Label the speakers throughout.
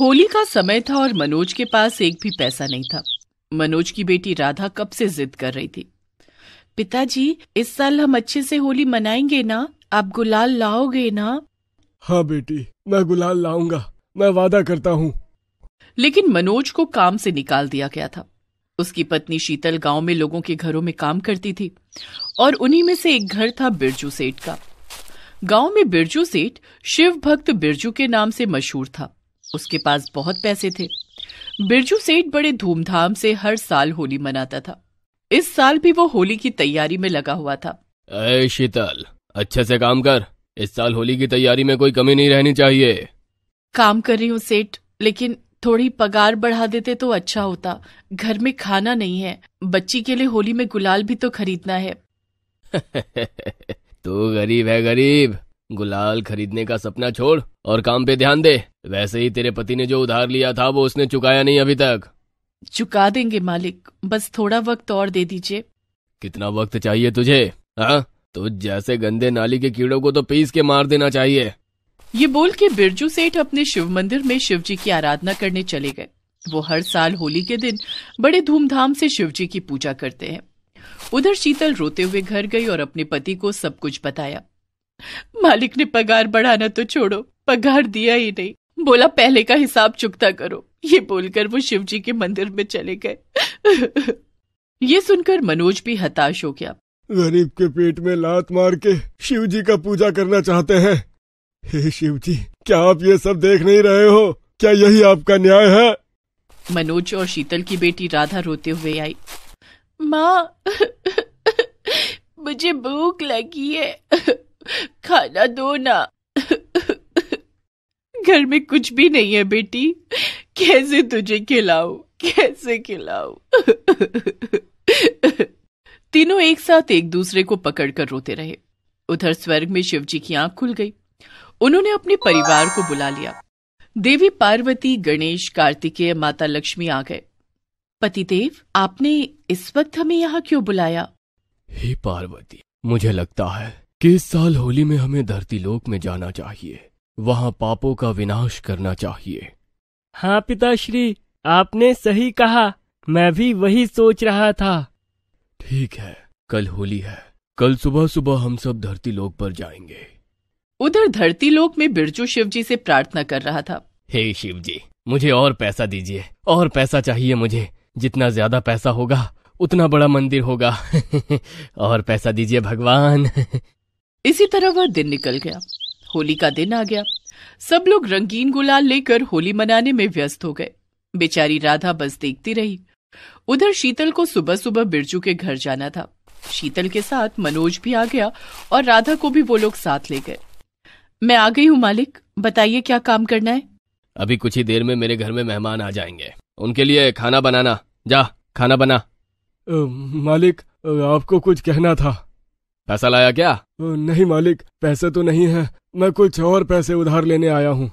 Speaker 1: होली का समय था और मनोज के पास एक भी पैसा नहीं था मनोज की बेटी राधा कब से जिद कर रही थी पिताजी इस साल हम अच्छे से होली मनाएंगे ना आप गुलाल लाओगे ना हाँ बेटी मैं
Speaker 2: गुलाल लाऊंगा मैं वादा करता हूँ
Speaker 1: लेकिन मनोज को काम से निकाल दिया गया था उसकी पत्नी शीतल गांव में लोगों के घरों में काम करती थी और उन्हीं में से एक घर था बिरजू सेठ का गांव में बिरजू सेठ शिव भक्त बिरजू के नाम से मशहूर था उसके पास बहुत पैसे थे बिरजू सेठ बड़े धूमधाम से हर साल होली मनाता था इस साल भी वो होली की तैयारी में लगा हुआ था
Speaker 3: अरे शीतल अच्छे से काम कर इस साल होली की तैयारी में कोई कमी नहीं रहनी चाहिए
Speaker 1: काम कर रही हूँ सेठ लेकिन थोड़ी पगार बढ़ा देते तो अच्छा होता घर में खाना नहीं है बच्ची के लिए होली में गुलाल भी तो खरीदना है
Speaker 3: तू गरीब है गरीब गुलाल खरीदने का सपना छोड़ और काम पे ध्यान दे वैसे ही तेरे पति ने जो उधार लिया था वो उसने चुकाया नहीं अभी तक
Speaker 1: चुका देंगे मालिक बस थोड़ा वक्त और दे दीजिए
Speaker 3: कितना वक्त चाहिए तुझे हाँ तो जैसे गंदे नाली के कीड़ों को तो पीस के मार देना चाहिए
Speaker 1: ये बोल के बिरजू सेठ अपने शिव मंदिर में शिव जी की आराधना करने चले गए वो हर साल होली के दिन बड़े धूमधाम से शिव जी की पूजा करते हैं उधर शीतल रोते हुए घर गई और अपने पति को सब कुछ बताया मालिक ने पगार बढ़ाना तो छोड़ो पगार दिया ही नहीं बोला पहले का हिसाब चुकता करो ये बोलकर वो शिव जी के मंदिर में चले गए ये सुनकर मनोज भी हताश हो गया गरीब के पेट
Speaker 2: में लात मार के शिव जी का पूजा करना चाहते हैं हे शिव जी क्या आप ये सब देख नहीं रहे हो क्या यही आपका न्याय है
Speaker 1: मनोज और शीतल की बेटी राधा रोते हुए आई माँ मुझे भूख लगी है खाना दो ना घर में कुछ भी नहीं है बेटी कैसे तुझे खिलाऊ कैसे खिलाऊ तीनों एक साथ एक दूसरे को पकड़कर रोते रहे उधर स्वर्ग में शिव जी की आंख खुल गई उन्होंने अपने परिवार को बुला लिया देवी पार्वती गणेश कार्तिकेय माता लक्ष्मी आ गए पतिदेव आपने इस वक्त हमें यहाँ क्यों बुलाया
Speaker 3: हे पार्वती मुझे लगता है कि इस साल होली में हमें धरती लोक में जाना चाहिए वहां पापों का विनाश करना चाहिए हाँ पिताश्री आपने सही कहा
Speaker 1: मैं भी वही सोच रहा था
Speaker 3: ठीक है कल होली है कल सुबह सुबह हम सब धरती लोक पर जाएंगे
Speaker 1: उधर धरती लोक में बिरजू शिव जी से प्रार्थना कर रहा था
Speaker 3: हे शिव जी मुझे और पैसा दीजिए और पैसा चाहिए मुझे जितना ज्यादा पैसा होगा उतना बड़ा मंदिर होगा और पैसा दीजिए भगवान
Speaker 1: इसी तरह वह दिन निकल गया होली का दिन आ गया सब लोग रंगीन गुलाल लेकर होली मनाने में व्यस्त हो गए बेचारी राधा बस देखती रही उधर शीतल को सुबह सुबह बिरजू के घर जाना था शीतल के साथ मनोज भी आ गया और राधा को भी वो लोग साथ ले गए मैं आ गई हूँ मालिक बताइए क्या काम करना है
Speaker 3: अभी कुछ ही देर में मेरे घर में मेहमान आ जाएंगे उनके लिए खाना बनाना जा खाना बना आ,
Speaker 2: मालिक आपको कुछ कहना था
Speaker 3: पैसा लाया क्या
Speaker 2: नहीं मालिक पैसे तो नहीं है मैं कुछ और पैसे उधार लेने आया हूँ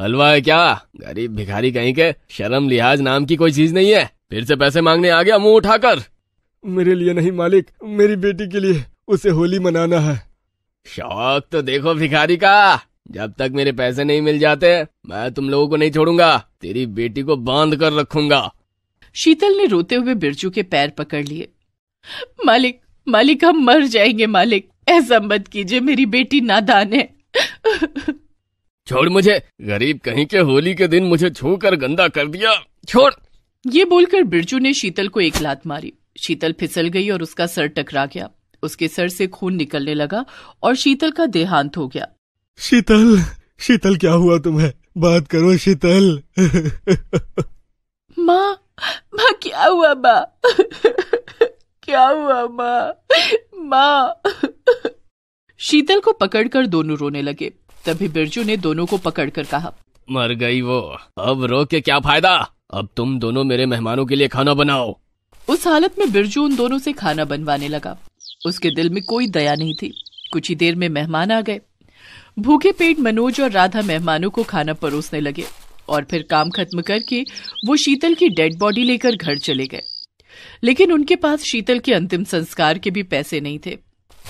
Speaker 3: हलवा है क्या गरीब भिखारी कहीं के शर्म लिहाज नाम की कोई चीज नहीं है फिर से पैसे मांगने आ गया मुंह उठाकर मेरे लिए नहीं मालिक मेरी बेटी के लिए उसे होली मनाना है शौक तो देखो भिखारी का जब तक मेरे पैसे नहीं मिल जाते मैं तुम लोगों को नहीं छोड़ूंगा तेरी बेटी को बांध कर रखूंगा
Speaker 1: शीतल ने रोते हुए बिरजू के पैर पकड़ लिए मालिक मालिक हम मर जाएंगे मालिक ऐसा मत कीजिए मेरी बेटी नादान है छोड़ मुझे
Speaker 3: गरीब कहीं के होली के दिन मुझे छू कर गंदा कर दिया छोड़
Speaker 1: ये बोलकर बिरजू ने शीतल को एक लात मारी शीतल फिसल गई और उसका सर टकरा गया उसके सर से खून निकलने लगा और शीतल का देहांत हो गया
Speaker 2: शीतल शीतल क्या हुआ तुम्हें बात करो शीतल
Speaker 1: माँ माँ क्या हुआ बा क्या हुआ माँ माँ शीतल को पकड़कर दोनों रोने लगे तभी बिरजू ने दोनों को पकड़कर कहा
Speaker 3: मर गई वो अब रो के क्या फायदा अब तुम दोनों मेरे मेहमानों के लिए खाना बनाओ
Speaker 1: उस हालत में बिरजू उन दोनों से खाना बनवाने लगा उसके दिल में कोई दया नहीं थी कुछ ही देर में मेहमान आ गए भूखे पेट मनोज और राधा मेहमानों को खाना परोसने लगे और फिर काम खत्म करके वो शीतल की डेड बॉडी लेकर घर चले गए लेकिन उनके पास शीतल के अंतिम संस्कार के भी पैसे नहीं थे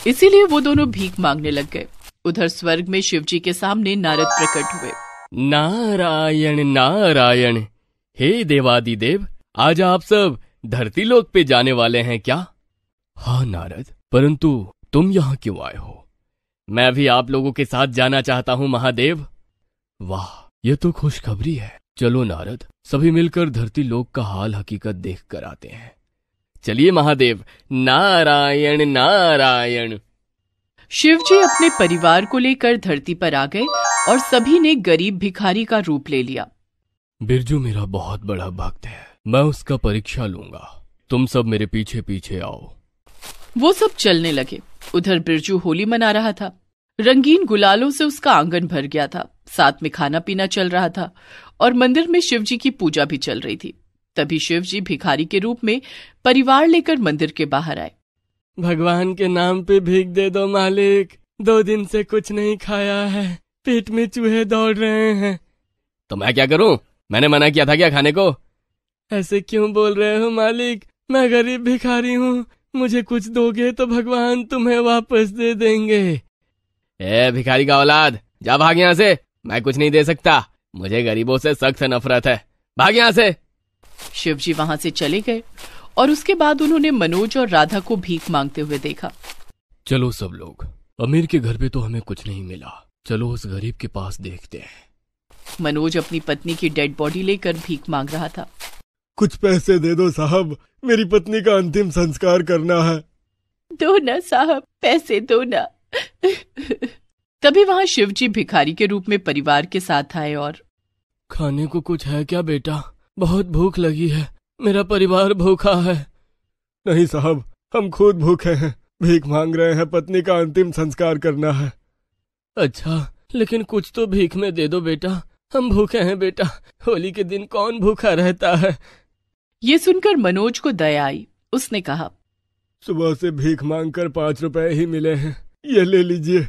Speaker 1: इसीलिए वो दोनों भीख मांगने लग गए उधर स्वर्ग में शिव जी के सामने नारद प्रकट हुए
Speaker 3: नारायण नारायण हे देवादि देव आज आप सब धरती लोक पे जाने वाले हैं क्या हाँ नारद परंतु तुम यहाँ क्यों आए हो मैं भी आप लोगों के साथ जाना चाहता हूँ महादेव वाह ये तो खुशखबरी है चलो नारद सभी मिलकर धरती लोक का हाल हकीकत देख कर आते हैं चलिए महादेव नारायण नारायण
Speaker 1: शिवजी अपने परिवार को लेकर धरती पर आ गए और सभी ने गरीब भिखारी का रूप ले लिया
Speaker 3: बिरजू मेरा बहुत बड़ा भक्त है मैं उसका परीक्षा लूंगा तुम सब मेरे पीछे पीछे आओ
Speaker 1: वो सब चलने लगे उधर बिरजू होली मना रहा था रंगीन गुलालों से उसका आंगन भर गया था साथ में खाना पीना चल रहा था और मंदिर में शिव जी की पूजा भी चल रही थी तभी शिव जी भिखारी के रूप में परिवार लेकर मंदिर के बाहर आए
Speaker 3: भगवान के नाम पे भीख दे दो मालिक दो दिन से कुछ नहीं खाया है पेट में चूहे दौड़ रहे हैं तो मैं क्या करूं मैंने मना किया था क्या खाने को ऐसे क्यों बोल रहे हो मालिक मैं गरीब भिखारी हूँ मुझे कुछ दोगे तो भगवान तुम्हें वापस दे देंगे ए भिखारी का औलाद जा भाग यहाँ से मैं कुछ नहीं दे सकता मुझे गरीबों से सख्त नफरत है भाग यहाँ से शिव जी वहाँ से
Speaker 1: चले गए और उसके बाद उन्होंने मनोज और राधा को भीख मांगते हुए देखा
Speaker 3: चलो सब लोग अमीर के घर पे तो हमें कुछ नहीं मिला चलो उस गरीब के पास देखते हैं
Speaker 1: मनोज अपनी पत्नी की डेड बॉडी लेकर भीख मांग रहा था
Speaker 3: कुछ पैसे
Speaker 2: दे दो साहब मेरी पत्नी का अंतिम संस्कार
Speaker 1: करना है दो ना साहब पैसे दो ना तभी शिव शिवजी भिखारी के रूप में परिवार के साथ आए और
Speaker 3: खाने को कुछ है क्या बेटा बहुत भूख लगी है मेरा
Speaker 2: परिवार भूखा है नहीं साहब हम खुद भूखे हैं भीख मांग रहे हैं पत्नी का अंतिम संस्कार करना है अच्छा
Speaker 3: लेकिन कुछ तो भीख में दे दो बेटा हम भूखे हैं बेटा होली के दिन कौन भूखा रहता है
Speaker 1: ये सुनकर मनोज को दया आई उसने कहा सुबह से भीख मांगकर पाँच रुपए ही मिले हैं ये ले लीजिए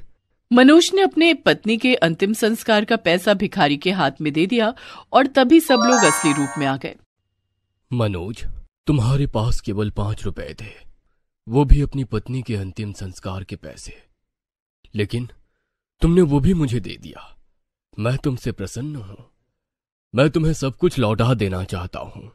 Speaker 1: मनोज ने अपने पत्नी के अंतिम संस्कार का पैसा भिखारी के हाथ में दे दिया और तभी सब लोग असली रूप में आ गए
Speaker 3: मनोज तुम्हारे पास केवल पांच रुपए थे वो भी अपनी पत्नी के अंतिम संस्कार के पैसे लेकिन तुमने वो भी मुझे दे दिया मैं तुमसे प्रसन्न हूं मैं तुम्हें सब कुछ लौटा देना चाहता हूं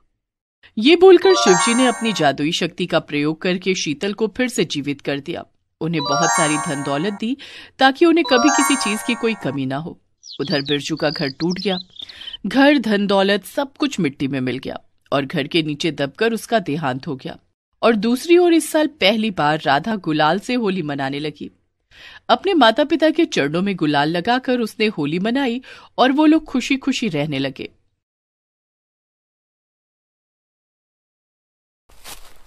Speaker 1: ये बोलकर शिवजी ने अपनी जादुई शक्ति का प्रयोग करके शीतल को फिर से जीवित कर दिया उन्हें बहुत सारी धन दौलत दी ताकि उन्हें कभी किसी चीज की कोई कमी ना हो उधर बिरजू का घर टूट गया घर धन दौलत सब कुछ मिट्टी में मिल गया और घर के नीचे दबकर उसका देहांत हो गया और दूसरी ओर इस साल पहली बार राधा गुलाल से होली मनाने लगी अपने माता पिता के चरणों में गुलाल लगाकर उसने होली मनाई और वो लोग खुशी खुशी रहने लगे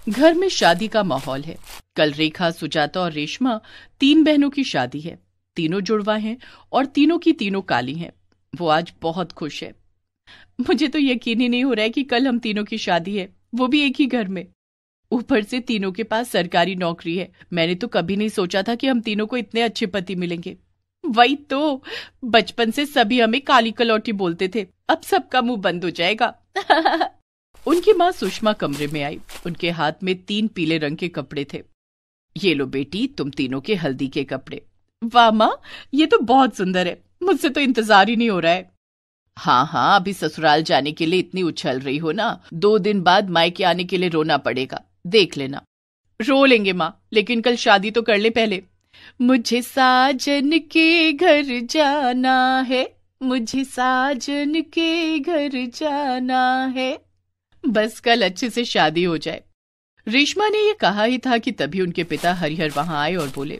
Speaker 1: घर में शादी का माहौल है कल रेखा सुजाता और रेशमा तीन बहनों की शादी है तीनों जुड़वा हैं और तीनों की तीनों काली हैं वो आज बहुत खुश है मुझे तो यकीन ही नहीं हो रहा है कि कल हम तीनों की शादी है वो भी एक ही घर में ऊपर से तीनों के पास सरकारी नौकरी है मैंने तो कभी नहीं सोचा था कि हम तीनों को इतने अच्छे पति मिलेंगे वही तो बचपन से सभी हमें काली कलौटी बोलते थे अब सबका मुंह बंद हो जाएगा उनकी माँ सुषमा कमरे में आई उनके हाथ में तीन पीले रंग के कपड़े थे ये लो बेटी तुम तीनों के हल्दी के कपड़े वाह माँ ये तो बहुत सुंदर है मुझसे तो इंतजार ही नहीं हो रहा है हाँ हाँ अभी ससुराल जाने के लिए इतनी उछल रही हो ना दो दिन बाद मायके आने के लिए रोना पड़ेगा देख लेना रो लेंगे माँ लेकिन कल शादी तो कर ले पहले मुझे साजन के घर जाना है मुझे साजन के घर जाना है बस कल अच्छे से शादी हो जाए रेशमा ने ये कहा ही था कि तभी उनके पिता हरिहर वहाँ आए और बोले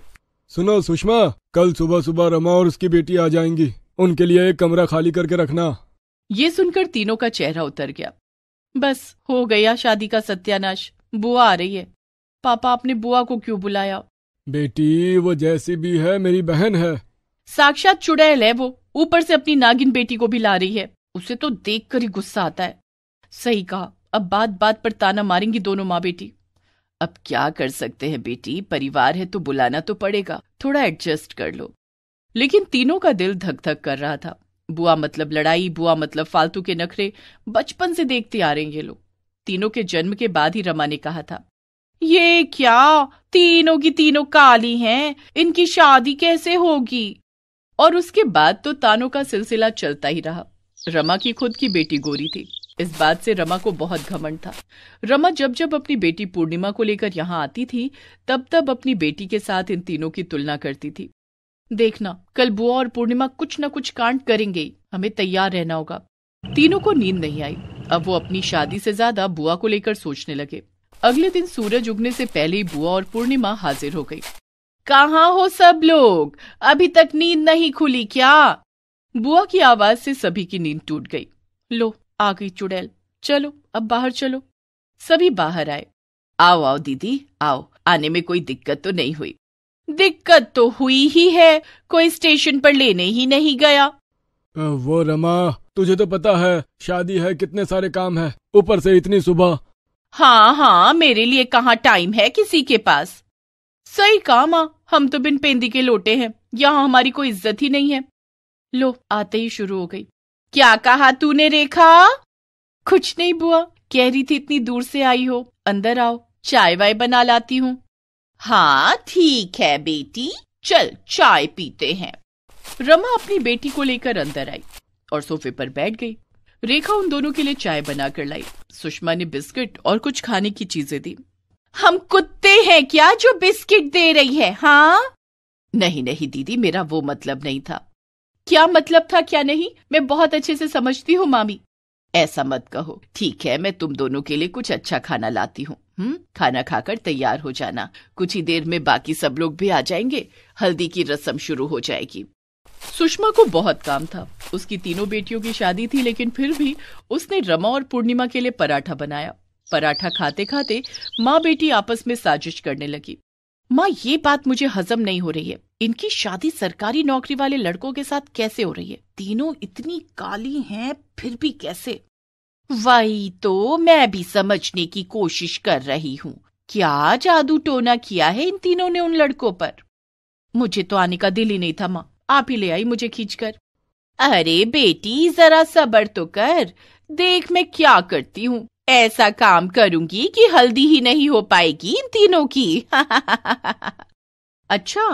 Speaker 2: सुनो सुषमा कल सुबह सुबह रमा और उसकी बेटी आ जाएंगी उनके लिए एक कमरा खाली करके रखना
Speaker 1: ये सुनकर तीनों का चेहरा उतर गया बस हो गया शादी का सत्यानाश बुआ आ रही है पापा आपने बुआ को क्यों बुलाया
Speaker 2: बेटी वो जैसी भी है मेरी बहन है
Speaker 1: साक्षात चुड़ैल है वो ऊपर से अपनी नागिन बेटी को भी ला रही है उसे तो देख कर ही गुस्सा आता है सही कहा अब बात बात पर ताना मारेंगी दोनों माँ बेटी अब क्या कर सकते हैं बेटी परिवार है तो बुलाना तो पड़ेगा थोड़ा एडजस्ट कर लो लेकिन तीनों का दिल धक धक कर रहा था बुआ मतलब लड़ाई बुआ मतलब फालतू के नखरे बचपन से देखते आ रहे हैं ये लोग तीनों के जन्म के बाद ही रमा ने कहा था ये क्या तीनों की तीनों काली हैं इनकी शादी कैसे होगी और उसके बाद तो तानों का सिलसिला चलता ही रहा रमा की खुद की बेटी गोरी थी इस बात से रमा को बहुत घमंड था रमा जब जब अपनी बेटी पूर्णिमा को लेकर यहाँ आती थी तब तब अपनी बेटी के साथ इन तीनों की तुलना करती थी देखना कल बुआ और पूर्णिमा कुछ न कुछ कांड करेंगे हमें तैयार रहना होगा तीनों को नींद नहीं आई अब वो अपनी शादी से ज्यादा बुआ को लेकर सोचने लगे अगले दिन सूरज उगने से पहले ही बुआ और पूर्णिमा हाजिर हो गई कहाँ हो सब लोग अभी तक नींद नहीं खुली क्या बुआ की आवाज से सभी की नींद टूट गई लो आ गई चुड़ैल चलो अब बाहर चलो सभी बाहर आए आओ आओ दीदी आओ आने में कोई दिक्कत तो नहीं हुई दिक्कत तो हुई ही है कोई स्टेशन पर लेने ही नहीं गया
Speaker 2: वो रमा तुझे तो पता है शादी है कितने सारे काम है ऊपर से इतनी सुबह
Speaker 1: हाँ हाँ मेरे लिए कहाँ टाइम है किसी के पास सही काम आ हम तो बिन पेंदी के लोटे हैं यहाँ हमारी कोई इज्जत ही नहीं है लो आते ही शुरू हो गई क्या कहा तूने रेखा कुछ नहीं बुआ कह रही थी इतनी दूर से आई हो अंदर आओ चाय वाय बना लाती हूँ हाँ ठीक है बेटी चल चाय पीते हैं रमा अपनी बेटी को लेकर अंदर आई और सोफे पर बैठ गई रेखा उन दोनों के लिए चाय बनाकर लाई सुषमा ने बिस्किट और कुछ खाने की चीजें दी हम कुत्ते हैं क्या जो बिस्किट दे रही है हाँ नहीं नहीं दीदी मेरा वो मतलब नहीं था क्या मतलब था क्या नहीं मैं बहुत अच्छे से समझती हूँ मामी ऐसा मत कहो ठीक है मैं तुम दोनों के लिए कुछ अच्छा खाना लाती हूँ हम्म खाना खाकर तैयार हो जाना कुछ ही देर में बाकी सब लोग भी आ जाएंगे हल्दी की रस्म शुरू हो जाएगी सुषमा को बहुत काम था उसकी तीनों बेटियों की शादी थी लेकिन फिर भी उसने रमा और पूर्णिमा के लिए पराठा बनाया पराठा खाते खाते माँ बेटी आपस में साजिश करने लगी माँ ये बात मुझे हजम नहीं हो रही है इनकी शादी सरकारी नौकरी वाले लड़कों के साथ कैसे हो रही है तीनों इतनी काली हैं फिर भी कैसे वही तो मैं भी समझने की कोशिश कर रही हूँ क्या जादू टोना किया है इन तीनों ने उन लड़कों पर मुझे तो आने का दिल ही नहीं था माँ आप ही ले आई मुझे खींचकर अरे बेटी जरा सबर तो कर देख मैं क्या करती हूँ ऐसा काम करूंगी कि हल्दी ही नहीं हो पाएगी इन तीनों की अच्छा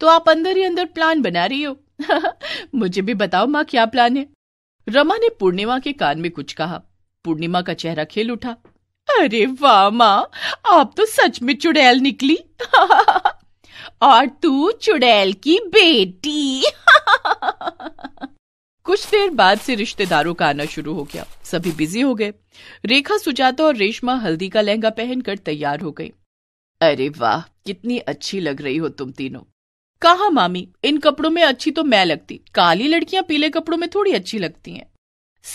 Speaker 1: तो आप अंदर ही अंदर प्लान बना रही हो मुझे भी बताओ माँ क्या प्लान है रमा ने पूर्णिमा के कान में कुछ कहा पूर्णिमा का चेहरा खेल उठा अरे वाह माँ आप तो सच में चुड़ैल निकली और तू चुड़ैल की बेटी कुछ देर बाद से रिश्तेदारों का आना शुरू हो गया सभी बिजी हो गए रेखा सुजाता और रेशमा हल्दी का लहंगा पहनकर तैयार हो गई अरे वाह कितनी अच्छी लग रही हो तुम तीनों कहा मामी इन कपड़ों में अच्छी तो मैं लगती काली लड़कियां पीले कपड़ों में थोड़ी अच्छी लगती हैं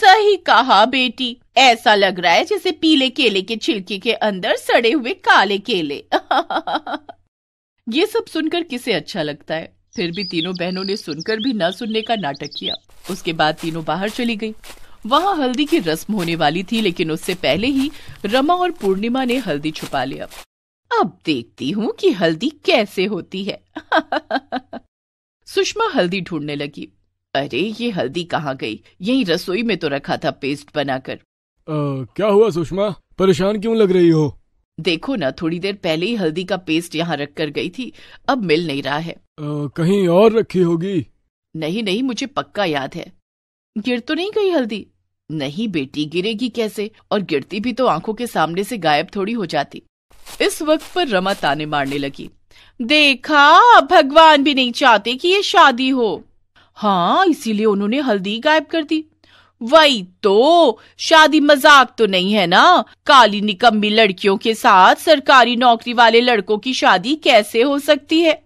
Speaker 1: सही कहा बेटी ऐसा लग रहा है जैसे पीले केले के छिलके के अंदर सड़े हुए काले केले ये सब सुनकर किसे अच्छा लगता है फिर भी तीनों बहनों ने सुनकर भी न सुनने का नाटक किया उसके बाद तीनों बाहर चली गयी वहाँ हल्दी की रस्म होने वाली थी लेकिन उससे पहले ही रमा और पूर्णिमा ने हल्दी छुपा लिया अब देखती हूँ कि हल्दी कैसे होती है सुषमा हल्दी ढूंढने लगी अरे ये हल्दी कहाँ गई यही रसोई में तो रखा था पेस्ट बनाकर क्या हुआ सुषमा परेशान क्यों लग रही हो देखो ना थोड़ी देर पहले ही हल्दी का पेस्ट यहाँ रख कर गई थी अब मिल नहीं रहा है आ, कहीं और रखी होगी नहीं नहीं मुझे पक्का याद है गिर तो नहीं गई हल्दी नहीं बेटी गिरेगी कैसे और गिरती भी तो आंखों के सामने से गायब थोड़ी हो जाती इस वक्त पर रमा ताने मारने लगी देखा भगवान भी नहीं चाहते कि ये शादी हो हाँ इसीलिए उन्होंने हल्दी गायब कर दी वही तो शादी मजाक तो नहीं है ना काली निकम्मी लड़कियों के साथ सरकारी नौकरी वाले लड़कों की शादी कैसे हो सकती है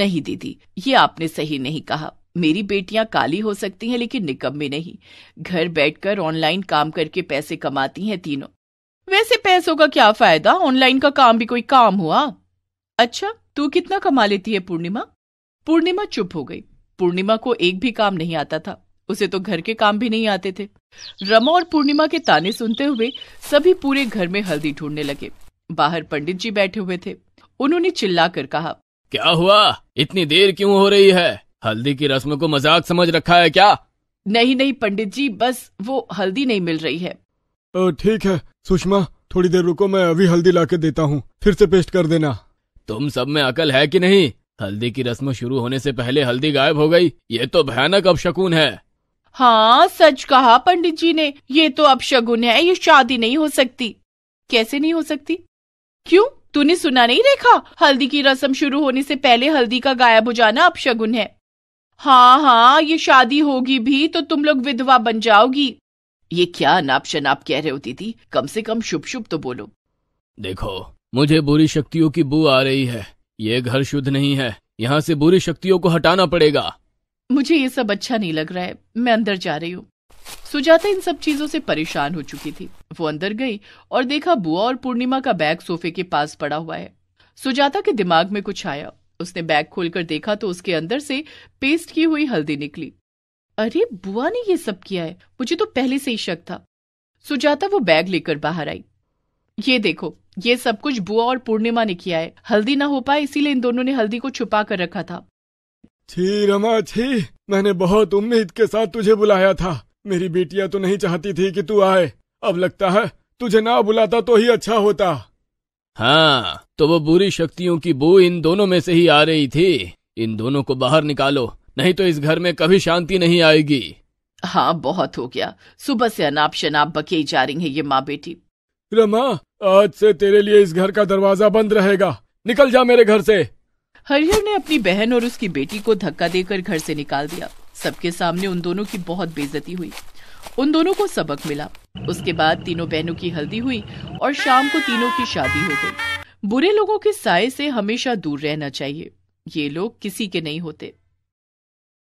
Speaker 1: नहीं दीदी ये आपने सही नहीं कहा मेरी बेटियां काली हो सकती हैं लेकिन निकम्मी नहीं घर बैठकर ऑनलाइन काम करके पैसे कमाती हैं तीनों वैसे पैसों का क्या फायदा ऑनलाइन का काम भी कोई काम हुआ अच्छा तू कितना कमा लेती है पूर्णिमा पूर्णिमा चुप हो गई पूर्णिमा को एक भी काम नहीं आता था उसे तो घर के काम भी नहीं आते थे रमा और पूर्णिमा के ताने सुनते हुए सभी पूरे घर में हल्दी ढूंढने लगे बाहर पंडित जी बैठे हुए थे उन्होंने चिल्ला कर कहा
Speaker 3: क्या हुआ इतनी देर क्यों हो रही है हल्दी की रस्म को मजाक समझ रखा है क्या
Speaker 1: नहीं नहीं पंडित जी बस वो हल्दी नहीं मिल रही है
Speaker 2: ठीक है सुषमा थोड़ी देर रुको मैं अभी हल्दी ला के देता हूँ फिर से पेस्ट कर देना
Speaker 3: तुम सब में अकल है कि नहीं हल्दी की रस्म शुरू होने से पहले हल्दी गायब हो गई ये तो भयानक शकून है
Speaker 1: हाँ सच कहा पंडित जी ने ये तो अब शगुन है ये शादी नहीं हो सकती कैसे नहीं हो सकती क्यों तूने सुना नहीं रेखा हल्दी की रस्म शुरू होने से पहले हल्दी का गायब हो जाना अब शगुन है हाँ हाँ ये शादी होगी भी तो तुम लोग विधवा बन जाओगी ये क्या अनाप शनाप कह रहे हो दीदी कम से कम शुभ शुभ तो बोलो
Speaker 3: देखो मुझे बुरी शक्तियों की बू आ रही है ये घर शुद्ध नहीं है यहाँ से बुरी शक्तियों को हटाना पड़ेगा
Speaker 1: मुझे ये सब अच्छा नहीं लग रहा है मैं अंदर जा रही हूँ सुजाता इन सब चीजों से परेशान हो चुकी थी वो अंदर गई और देखा बुआ और पूर्णिमा का बैग सोफे के पास पड़ा हुआ है सुजाता के दिमाग में कुछ आया उसने बैग खोलकर देखा तो उसके अंदर से पेस्ट की हुई हल्दी निकली अरे बुआ ने ये सब किया है मुझे तो पहले से ही शक था सुजाता वो बैग लेकर बाहर आई ये देखो ये सब कुछ बुआ और पूर्णिमा ने किया है हल्दी ना हो पाए इसीलिए इन दोनों ने हल्दी को छुपा कर रखा था
Speaker 2: छी रमा छी मैंने बहुत उम्मीद के साथ तुझे बुलाया था मेरी बेटिया तो नहीं चाहती थी कि तू आए अब लगता है तुझे ना बुलाता तो ही अच्छा होता
Speaker 3: हाँ तो वो बुरी शक्तियों की बू इन दोनों में से ही आ रही थी इन दोनों को बाहर निकालो नहीं तो इस घर में कभी शांति नहीं आएगी
Speaker 1: हाँ बहुत हो गया सुबह से अनाप शनाप बके जा रही है ये माँ बेटी रमा आज से तेरे
Speaker 2: लिए इस घर का दरवाजा बंद रहेगा
Speaker 1: निकल जा मेरे घर से हरिहर ने अपनी बहन और उसकी बेटी को धक्का देकर घर से निकाल दिया सबके सामने उन दोनों की बहुत बेजती हुई उन दोनों को सबक मिला उसके बाद तीनों बहनों की हल्दी हुई और शाम को तीनों की शादी हो गई बुरे लोगों के साय से हमेशा दूर रहना चाहिए ये लोग किसी के नहीं होते